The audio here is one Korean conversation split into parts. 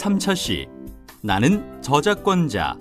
삼차시 나는 저작권자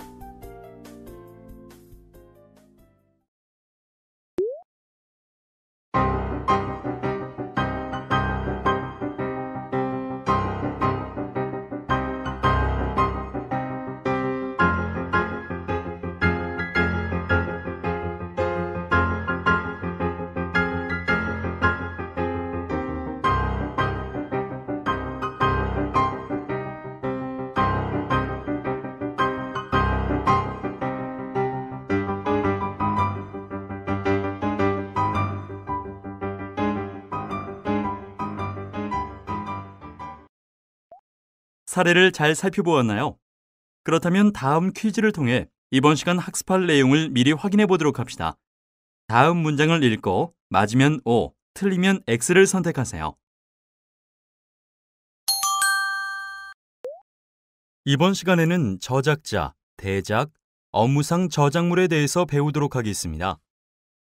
사례를 잘 살펴보았나요? 그렇다면 다음 퀴즈를 통해 이번 시간 학습할 내용을 미리 확인해 보도록 합시다. 다음 문장을 읽고 맞으면 O, 틀리면 X를 선택하세요. 이번 시간에는 저작자, 대작, 업무상 저작물에 대해서 배우도록 하겠습니다.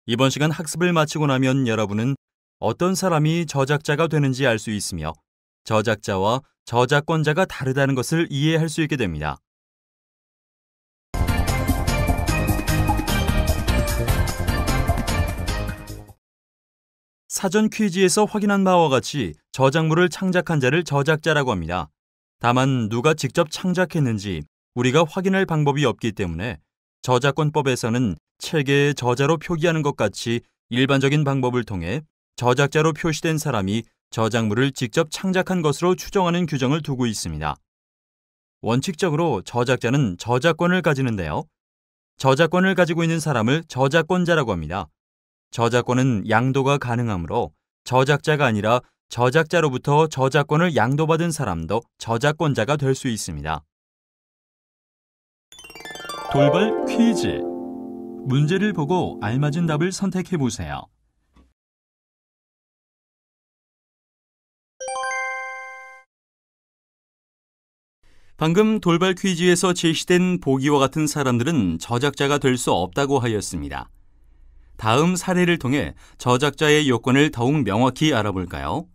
이번 시간 학습을 마치고 나면 여러분은 어떤 사람이 저작자가 되는지 알 수 있으며 저작자와 저작권자가 다르다는 것을 이해할 수 있게 됩니다. 사전 퀴즈에서 확인한 바와 같이 저작물을 창작한 자를 저작자라고 합니다. 다만 누가 직접 창작했는지 우리가 확인할 방법이 없기 때문에 저작권법에서는 책의 저자로 표기하는 것 같이 일반적인 방법을 통해 저작자로 표시된 사람이 저작물을 직접 창작한 것으로 추정하는 규정을 두고 있습니다. 원칙적으로 저작자는 저작권을 가지는데요. 저작권을 가지고 있는 사람을 저작권자라고 합니다. 저작권은 양도가 가능하므로 저작자가 아니라 저작자로부터 저작권을 양도받은 사람도 저작권자가 될 수 있습니다. 돌발 퀴즈 문제를 보고 알맞은 답을 선택해 보세요. 방금 돌발 퀴즈에서 제시된 보기와 같은 사람들은 저작자가 될 수 없다고 하였습니다. 다음 사례를 통해 저작자의 요건을 더욱 명확히 알아볼까요?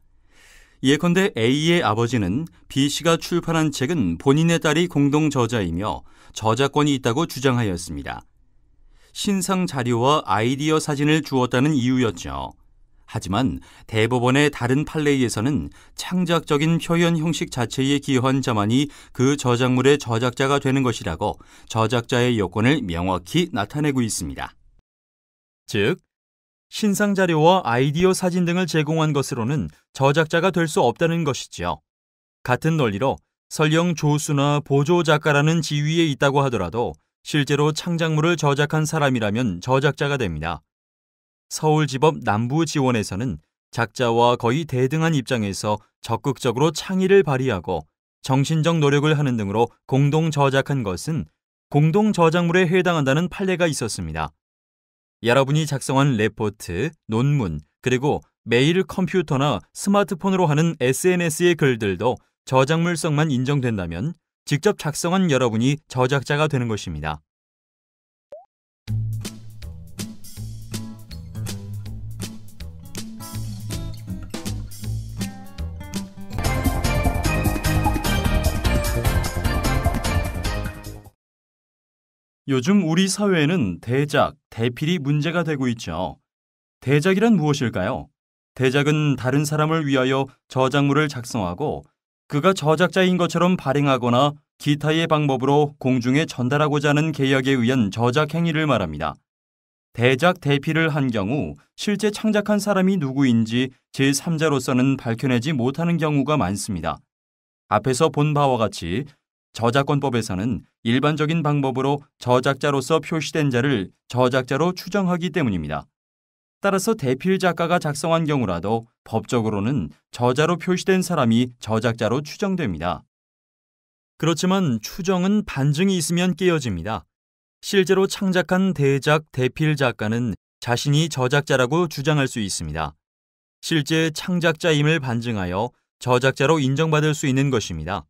예컨대 A의 아버지는 B씨가 출판한 책은 본인의 딸이 공동 저자이며 저작권이 있다고 주장하였습니다. 신상 자료와 아이디어 사진을 주었다는 이유였죠. 하지만 대법원의 다른 판례에서는 창작적인 표현 형식 자체에 기여한 자만이 그 저작물의 저작자가 되는 것이라고 저작자의 여건을 명확히 나타내고 있습니다. 즉, 신상 자료와 아이디어 사진 등을 제공한 것으로는 저작자가 될 수 없다는 것이지요. 같은 논리로 설령 조수나 보조 작가라는 지위에 있다고 하더라도 실제로 창작물을 저작한 사람이라면 저작자가 됩니다. 서울지법 남부지원에서는 작자와 거의 대등한 입장에서 적극적으로 창의를 발휘하고 정신적 노력을 하는 등으로 공동 저작한 것은 공동 저작물에 해당한다는 판례가 있었습니다. 여러분이 작성한 레포트, 논문, 그리고 메일 컴퓨터나 스마트폰으로 하는 SNS의 글들도 저작물성만 인정된다면 직접 작성한 여러분이 저작자가 되는 것입니다. 요즘 우리 사회에는 대작, 대필이 문제가 되고 있죠. 대작이란 무엇일까요? 대작은 다른 사람을 위하여 저작물을 작성하고 그가 저작자인 것처럼 발행하거나 기타의 방법으로 공중에 전달하고자 하는 계약에 의한 저작 행위를 말합니다. 대작 대필을 한 경우 실제 창작한 사람이 누구인지 제3자로서는 밝혀내지 못하는 경우가 많습니다. 앞에서 본 바와 같이 저작권법에서는 일반적인 방법으로 저작자로서 표시된 자를 저작자로 추정하기 때문입니다. 따라서 대필 작가가 작성한 경우라도 법적으로는 저자로 표시된 사람이 저작자로 추정됩니다. 그렇지만 추정은 반증이 있으면 깨어집니다. 실제로 창작한 대작 대필 작가는 자신이 저작자라고 주장할 수 있습니다. 실제 창작자임을 반증하여 저작자로 인정받을 수 있는 것입니다.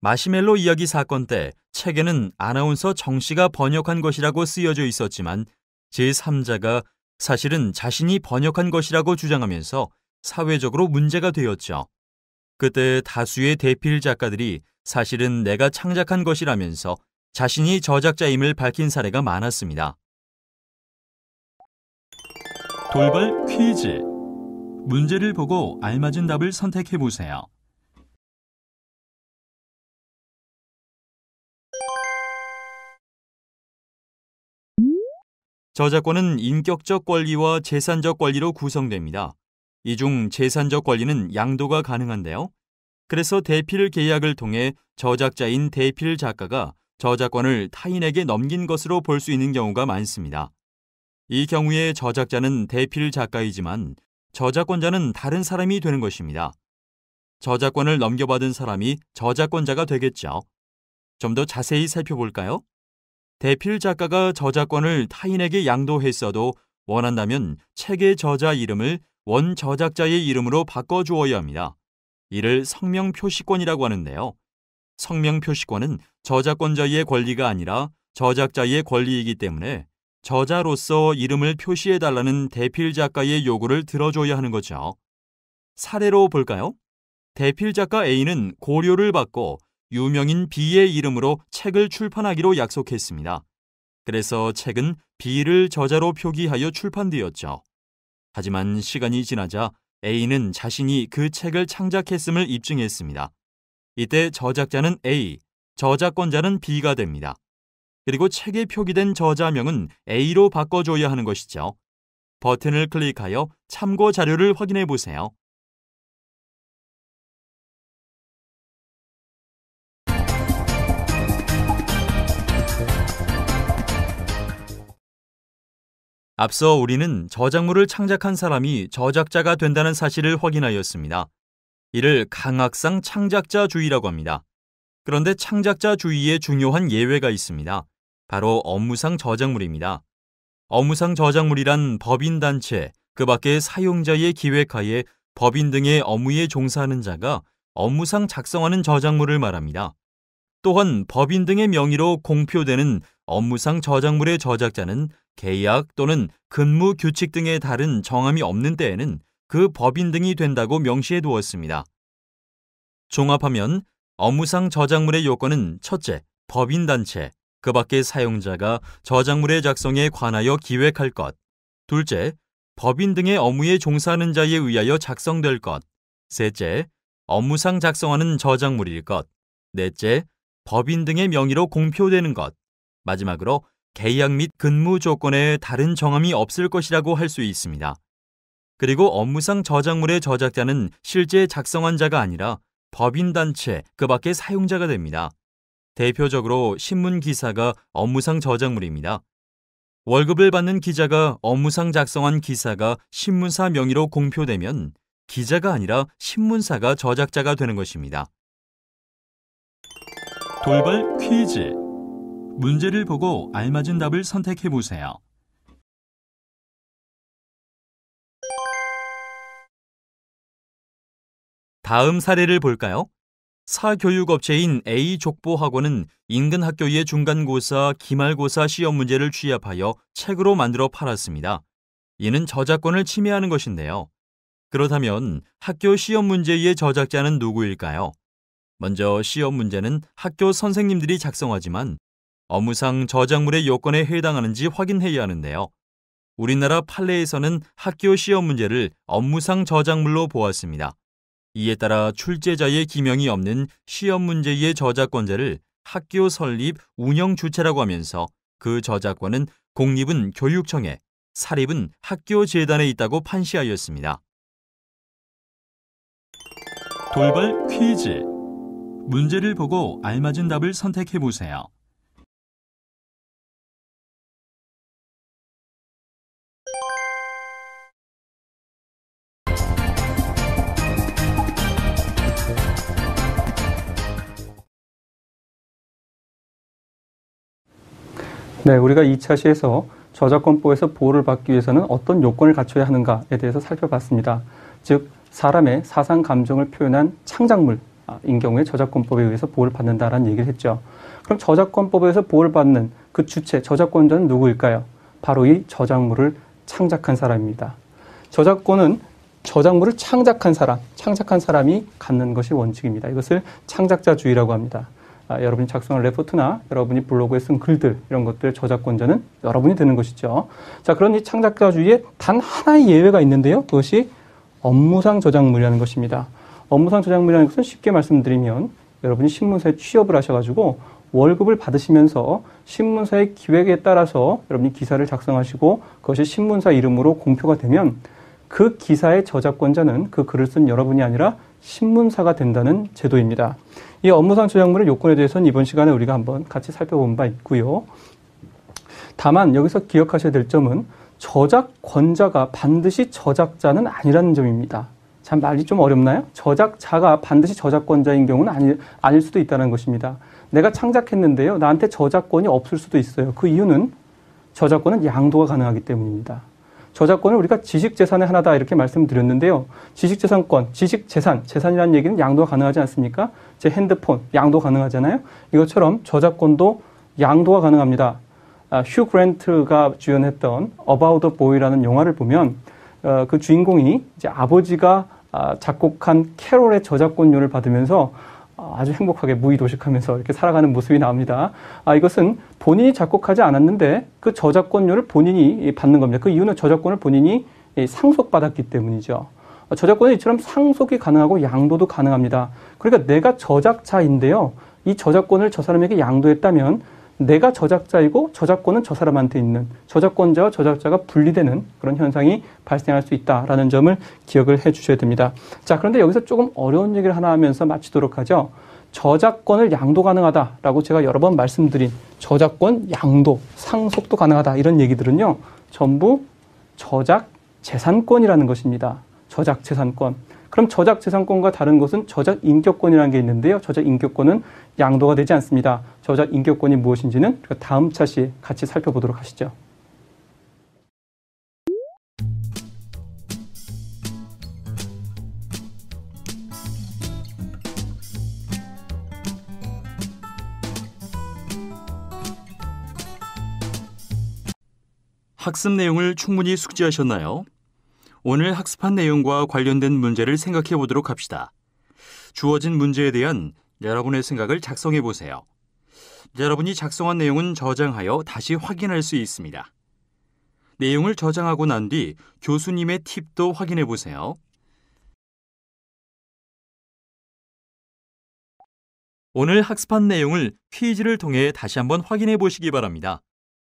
마시멜로 이야기 사건 때 책에는 아나운서 정 씨가 번역한 것이라고 쓰여져 있었지만 제3자가 사실은 자신이 번역한 것이라고 주장하면서 사회적으로 문제가 되었죠. 그때 다수의 대필 작가들이 사실은 내가 창작한 것이라면서 자신이 저작자임을 밝힌 사례가 많았습니다. 돌발 퀴즈 문제를 보고 알맞은 답을 선택해 보세요. 저작권은 인격적 권리와 재산적 권리로 구성됩니다. 이 중 재산적 권리는 양도가 가능한데요. 그래서 대필 계약을 통해 저작자인 대필 작가가 저작권을 타인에게 넘긴 것으로 볼 수 있는 경우가 많습니다. 이 경우에 저작자는 대필 작가이지만 저작권자는 다른 사람이 되는 것입니다. 저작권을 넘겨받은 사람이 저작권자가 되겠죠. 좀 더 자세히 살펴볼까요? 대필 작가가 저작권을 타인에게 양도했어도 원한다면 책의 저자 이름을 원 저작자의 이름으로 바꿔 주어야 합니다. 이를 성명 표시권이라고 하는데요. 성명 표시권은 저작권자의 권리가 아니라 저작자의 권리이기 때문에 저자로서 이름을 표시해 달라는 대필 작가의 요구를 들어줘야 하는 거죠. 사례로 볼까요? 대필 작가 A는 고려를 받고 유명인 B의 이름으로 책을 출판하기로 약속했습니다. 그래서 책은 B를 저자로 표기하여 출판되었죠. 하지만 시간이 지나자 A는 자신이 그 책을 창작했음을 입증했습니다. 이때 저작자는 A, 저작권자는 B가 됩니다. 그리고 책에 표기된 저자명은 A로 바꿔줘야 하는 것이죠. 버튼을 클릭하여 참고 자료를 확인해 보세요. 앞서 우리는 저작물을 창작한 사람이 저작자가 된다는 사실을 확인하였습니다. 이를 강학상 창작자주의라고 합니다. 그런데 창작자주의의 중요한 예외가 있습니다. 바로 업무상 저작물입니다. 업무상 저작물이란 법인단체, 그 밖의 사용자의 기획하에 법인 등의 업무에 종사하는 자가 업무상 작성하는 저작물을 말합니다. 또한 법인 등의 명의로 공표되는 업무상 저작물의 저작자는 계약 또는 근무 규칙 등에 다른 정함이 없는 때에는 그 법인 등이 된다고 명시해 두었습니다. 종합하면 업무상 저작물의 요건은 첫째, 법인단체, 그 밖의 사용자가 저작물의 작성에 관하여 기획할 것. 둘째, 법인 등의 업무에 종사하는 자에 의하여 작성될 것. 셋째, 업무상 작성하는 저작물일 것. 넷째, 법인 등의 명의로 공표되는 것. 마지막으로 계약 및 근무 조건에 다른 정함이 없을 것이라고 할 수 있습니다. 그리고 업무상 저작물의 저작자는 실제 작성한 자가 아니라 법인단체, 그 밖의 사용자가 됩니다. 대표적으로 신문 기사가 업무상 저작물입니다. 월급을 받는 기자가 업무상 작성한 기사가 신문사 명의로 공표되면 기자가 아니라 신문사가 저작자가 되는 것입니다. 돌발 퀴즈 문제를 보고 알맞은 답을 선택해 보세요. 다음 사례를 볼까요? 사교육업체인 A족보학원은 인근 학교의 중간고사, 기말고사 시험 문제를 취합하여 책으로 만들어 팔았습니다. 이는 저작권을 침해하는 것인데요. 그렇다면 학교 시험 문제의 저작자는 누구일까요? 먼저 시험 문제는 학교 선생님들이 작성하지만 업무상 저작물의 요건에 해당하는지 확인해야 하는데요. 우리나라 판례에서는 학교 시험 문제를 업무상 저작물로 보았습니다. 이에 따라 출제자의 기명이 없는 시험 문제의 저작권자를 학교 설립 운영 주체라고 하면서 그 저작권은 공립은 교육청에, 사립은 학교 재단에 있다고 판시하였습니다. 돌발 퀴즈 문제를 보고 알맞은 답을 선택해 보세요. 네, 우리가 2차 시에서 저작권법에서 보호를 받기 위해서는 어떤 요건을 갖춰야 하는가에 대해서 살펴봤습니다. 즉 사람의 사상 감정을 표현한 창작물인 경우에 저작권법에 의해서 보호를 받는다라는 얘기를 했죠. 그럼 저작권법에서 보호를 받는 그 주체, 저작권자는 누구일까요? 바로 이 저작물을 창작한 사람입니다. 저작권은 저작물을 창작한 사람, 창작한 사람이 갖는 것이 원칙입니다. 이것을 창작자주의라고 합니다. 아, 여러분이 작성한 레포트나 여러분이 블로그에 쓴 글들 이런 것들 저작권자는 여러분이 되는 것이죠. 자, 그런 이 창작자주의에 단 하나의 예외가 있는데요. 그것이 업무상 저작물이라는 것입니다. 업무상 저작물이라는 것은 쉽게 말씀드리면 여러분이 신문사에 취업을 하셔가지고 월급을 받으시면서 신문사의 기획에 따라서 여러분이 기사를 작성하시고 그것이 신문사 이름으로 공표가 되면 그 기사의 저작권자는 그 글을 쓴 여러분이 아니라 신문사가 된다는 제도입니다. 이 업무상 저작물의 요건에 대해서는 이번 시간에 우리가 한번 같이 살펴본 바 있고요. 다만 여기서 기억하셔야 될 점은 저작권자가 반드시 저작자는 아니라는 점입니다. 참 말이 좀 어렵나요? 저작자가 반드시 저작권자인 경우는 아니, 아닐 수도 있다는 것입니다. 내가 창작했는데요. 나한테 저작권이 없을 수도 있어요. 그 이유는 저작권은 양도가 가능하기 때문입니다. 저작권을 우리가 지식재산의 하나다 이렇게 말씀드렸는데요. 지식재산권, 지식재산, 재산이라는 얘기는 양도 가능하지 않습니까? 제 핸드폰, 양도 가능하잖아요. 이것처럼 저작권도 양도가 가능합니다. 아, 휴 그랜트가 주연했던 About a Boy라는 영화를 보면 어, 그 주인공이 이제 아버지가 아, 작곡한 캐롤의 저작권료를 받으면서 어, 아주 행복하게 무의도식하면서 이렇게 살아가는 모습이 나옵니다. 아, 이것은 본인이 작곡하지 않았는데 그 저작권료를 본인이 받는 겁니다. 그 이유는 저작권을 본인이 상속받았기 때문이죠. 어, 저작권은 이처럼 상속이 가능하고 양도도 가능합니다. 그러니까 내가 저작자인데요. 이 저작권을 저 사람에게 양도했다면 내가 저작자이고 저작권은 저 사람한테 있는 저작권자와 저작자가 분리되는 그런 현상이 발생할 수 있다라는 점을 기억을 해 주셔야 됩니다. 자, 그런데 여기서 조금 어려운 얘기를 하나 하면서 마치도록 하죠. 저작권을 양도 가능하다라고 제가 여러 번 말씀드린 저작권 양도, 상속도 가능하다 이런 얘기들은요. 전부 저작 재산권이라는 것입니다. 저작 재산권. 그럼 저작 재산권과 다른 것은 저작 인격권이라는 게 있는데요. 저작 인격권은 양도가 되지 않습니다. 저작 인격권이 무엇인지는 다음 차시 같이 살펴보도록 하시죠. 학습 내용을 충분히 숙지하셨나요? 오늘 학습한 내용과 관련된 문제를 생각해 보도록 합시다. 주어진 문제에 대한 여러분의 생각을 작성해 보세요. 여러분이 작성한 내용은 저장하여 다시 확인할 수 있습니다. 내용을 저장하고 난 뒤 교수님의 팁도 확인해 보세요. 오늘 학습한 내용을 퀴즈를 통해 다시 한번 확인해 보시기 바랍니다.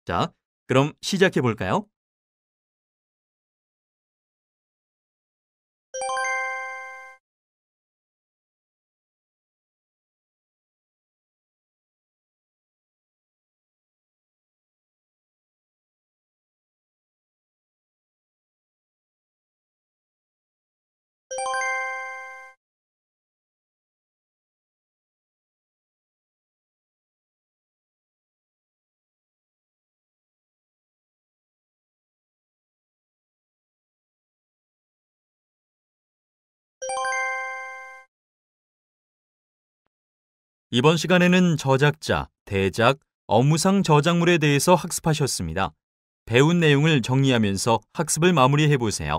자, 그럼 시작해 볼까요? 이번 시간에는 저작자, 대작, 업무상 저작물에 대해서 학습하셨습니다. 배운 내용을 정리하면서 학습을 마무리해 보세요.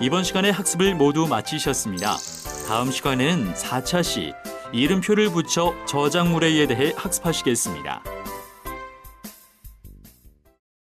이번 시간의 학습을 모두 마치셨습니다. 다음 시간에는 4차 시 이름표를 붙여 저작물에 대해 학습하시겠습니다.